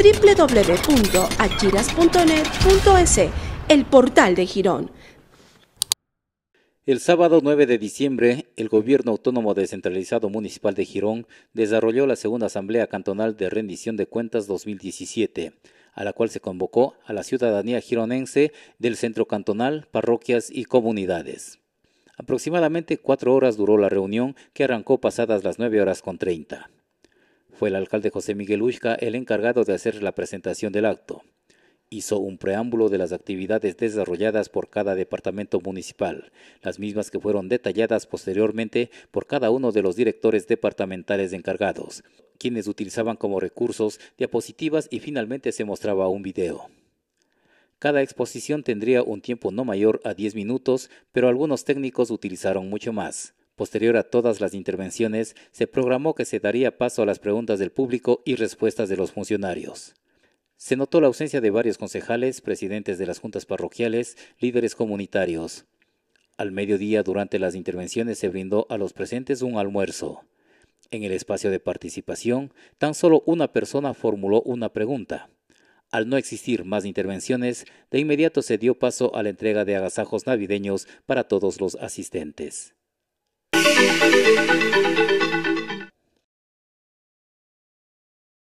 www.achiras.net.es, el portal de Girón. El sábado 9 de diciembre, el Gobierno Autónomo Descentralizado Municipal de Girón desarrolló la segunda Asamblea Cantonal de Rendición de Cuentas 2017, a la cual se convocó a la ciudadanía gironense del Centro Cantonal, parroquias y comunidades. Aproximadamente cuatro horas duró la reunión que arrancó pasadas las 9 horas con 30. Fue el alcalde José Miguel Ushka el encargado de hacer la presentación del acto. Hizo un preámbulo de las actividades desarrolladas por cada departamento municipal, las mismas que fueron detalladas posteriormente por cada uno de los directores departamentales encargados, quienes utilizaban como recursos diapositivas y finalmente se mostraba un video. Cada exposición tendría un tiempo no mayor a 10 minutos, pero algunos técnicos utilizaron mucho más. Posterior a todas las intervenciones, se programó que se daría paso a las preguntas del público y respuestas de los funcionarios. Se notó la ausencia de varios concejales, presidentes de las juntas parroquiales, líderes comunitarios. Al mediodía, durante las intervenciones, se brindó a los presentes un almuerzo. En el espacio de participación, tan solo una persona formuló una pregunta. Al no existir más intervenciones, de inmediato se dio paso a la entrega de agasajos navideños para todos los asistentes.